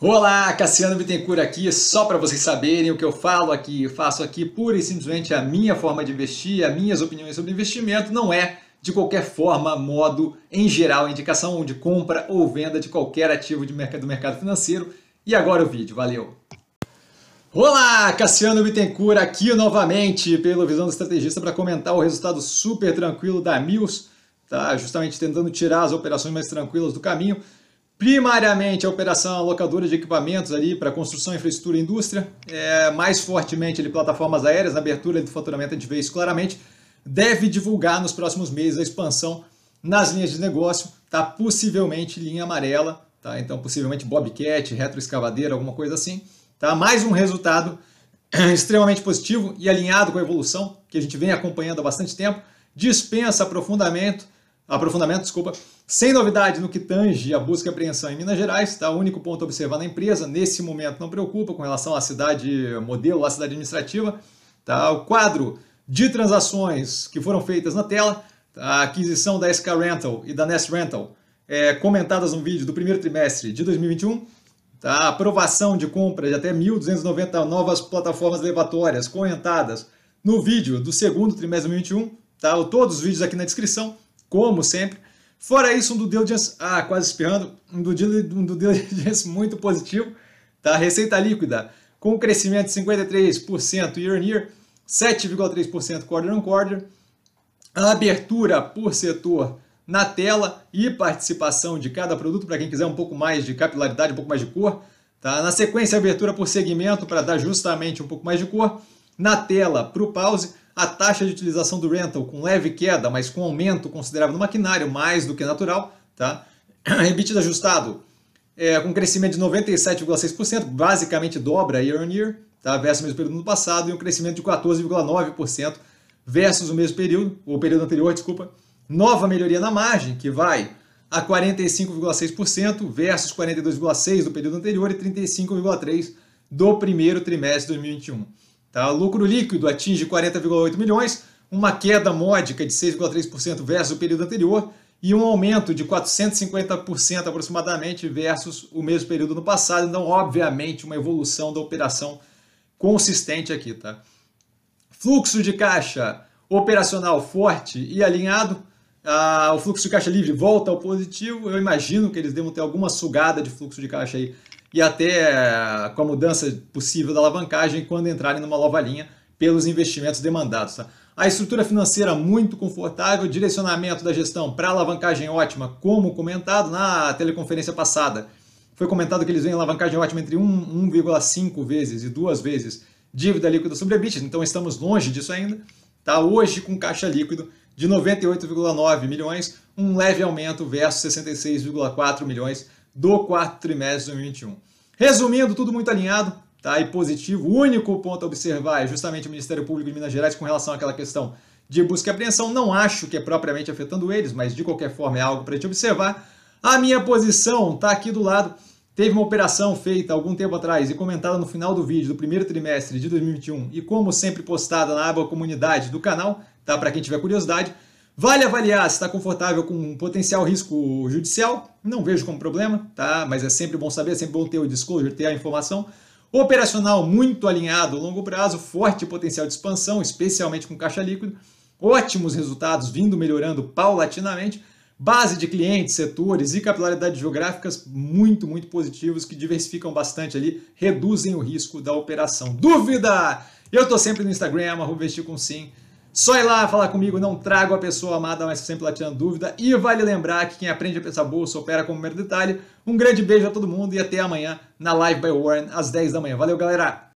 Olá, Cassiano Bittencourt aqui, só para vocês saberem o que eu falo aqui, eu faço aqui pura e simplesmente a minha forma de investir, as minhas opiniões sobre investimento, não é de qualquer forma, modo, em geral, indicação de compra ou venda de qualquer ativo de mercado, do mercado financeiro. E agora o vídeo, valeu! Olá, Cassiano Bittencourt aqui novamente pelo Visão do Estrategista para comentar o resultado super tranquilo da Mills, tá? justamente tentando tirar as operações mais tranquilas do caminho primariamente a operação locadora de equipamentos ali para construção, infraestrutura e indústria, é, mais fortemente ali, plataformas aéreas, na abertura do faturamento a gente vê isso claramente, deve divulgar nos próximos meses a expansão nas linhas de negócio, tá? possivelmente linha amarela, tá? então possivelmente bobcat, retroescavadeira, alguma coisa assim. Tá? Mais um resultado extremamente positivo e alinhado com a evolução que a gente vem acompanhando há bastante tempo, dispensa aprofundamento, aprofundamento, desculpa, sem novidade no que tange a busca e apreensão em Minas Gerais, tá? O único ponto a observar na empresa, nesse momento não preocupa com relação à cidade modelo, à cidade administrativa, tá? O quadro de transações que foram feitas na tela, tá? a aquisição da SK Rental e da Nest Rental, é, comentadas no vídeo do primeiro trimestre de 2021, tá? A aprovação de compra de até 1.290 novas plataformas elevatórias comentadas no vídeo do segundo trimestre de 2021, tá? Todos os vídeos aqui na descrição, como sempre. Fora isso, um do diligence, ah, quase espirrando, um do, um do diligence muito positivo, tá? Receita líquida com crescimento de 53% year on year, 7,3% quarter on quarter, a abertura por setor na tela e participação de cada produto para quem quiser um pouco mais de capilaridade, um pouco mais de cor, tá? Na sequência, abertura por segmento para dar justamente um pouco mais de cor, na tela para o pause a taxa de utilização do rental com leve queda, mas com aumento considerável no maquinário, mais do que natural, tá? EBITDA ajustado é, com crescimento de 97,6%, basicamente dobra year on year, tá? versus o mesmo período do ano passado, e um crescimento de 14,9% versus o mesmo período, ou período anterior, desculpa. Nova melhoria na margem, que vai a 45,6% versus 42,6% do período anterior e 35,3% do primeiro trimestre de 2021. Tá? O lucro líquido atinge 40,8 milhões, uma queda módica de 6,3% versus o período anterior e um aumento de 450% aproximadamente versus o mesmo período no passado. Então, obviamente, uma evolução da operação consistente aqui, tá? Fluxo de caixa operacional forte e alinhado. Ah, o fluxo de caixa livre volta ao positivo. Eu imagino que eles devam ter alguma sugada de fluxo de caixa aí e até eh, com a mudança possível da alavancagem quando entrarem numa nova linha pelos investimentos demandados. Tá? A estrutura financeira muito confortável, direcionamento da gestão para alavancagem ótima, como comentado na teleconferência passada. Foi comentado que eles veem alavancagem ótima entre 1,5 vezes e 2 vezes dívida líquida sobre EBITDA, então estamos longe disso ainda. Tá? Hoje, com caixa líquido de 98,9 milhões, um leve aumento versus 66,4 milhões do quarto trimestre de 2021. Resumindo, tudo muito alinhado, tá? E positivo. O único ponto a observar é justamente o Ministério Público de Minas Gerais com relação àquela questão de busca e apreensão. Não acho que é propriamente afetando eles, mas de qualquer forma é algo para te observar. A minha posição está aqui do lado. Teve uma operação feita algum tempo atrás e comentada no final do vídeo do primeiro trimestre de 2021 e como sempre postada na aba comunidade do canal, tá? Para quem tiver curiosidade. Vale avaliar se está confortável com um potencial risco judicial, não vejo como problema, tá? Mas é sempre bom saber, é sempre bom ter o disclosure, ter a informação. Operacional muito alinhado a longo prazo, forte potencial de expansão, especialmente com caixa líquido, ótimos resultados vindo melhorando paulatinamente, base de clientes, setores e capilaridades geográficas muito, muito positivos que diversificam bastante ali, reduzem o risco da operação. Dúvida? Eu estou sempre no Instagram, arroba com sim. Só ir lá falar comigo, não trago a pessoa amada, mas sempre lá tirando dúvida. E vale lembrar que quem aprende a pensar bolsa opera como mero detalhe. Um grande beijo a todo mundo e até amanhã na Live by Warren às 10 da manhã. Valeu, galera!